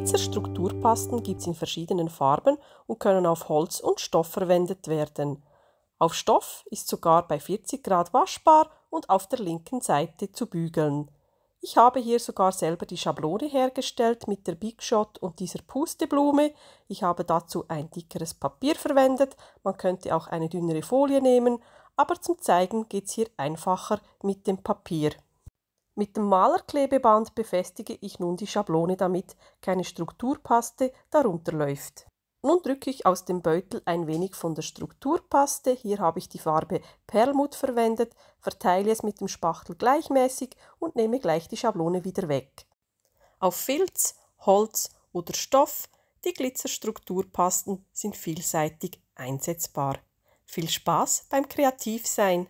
Schweizer Strukturpasten gibt es in verschiedenen Farben und können auf Holz und Stoff verwendet werden. Auf Stoff ist sogar bei 40 Grad waschbar und auf der linken Seite zu bügeln. Ich habe hier sogar selber die Schablone hergestellt mit der Big Shot und dieser Pusteblume. Ich habe dazu ein dickeres Papier verwendet. Man könnte auch eine dünnere Folie nehmen, aber zum Zeigen geht es hier einfacher mit dem Papier. Mit dem Malerklebeband befestige ich nun die Schablone, damit keine Strukturpaste darunter läuft. Nun drücke ich aus dem Beutel ein wenig von der Strukturpaste, hier habe ich die Farbe Perlmut verwendet, verteile es mit dem Spachtel gleichmäßig und nehme gleich die Schablone wieder weg. Auf Filz, Holz oder Stoff, die Glitzerstrukturpasten sind vielseitig einsetzbar. Viel Spaß beim Kreativsein!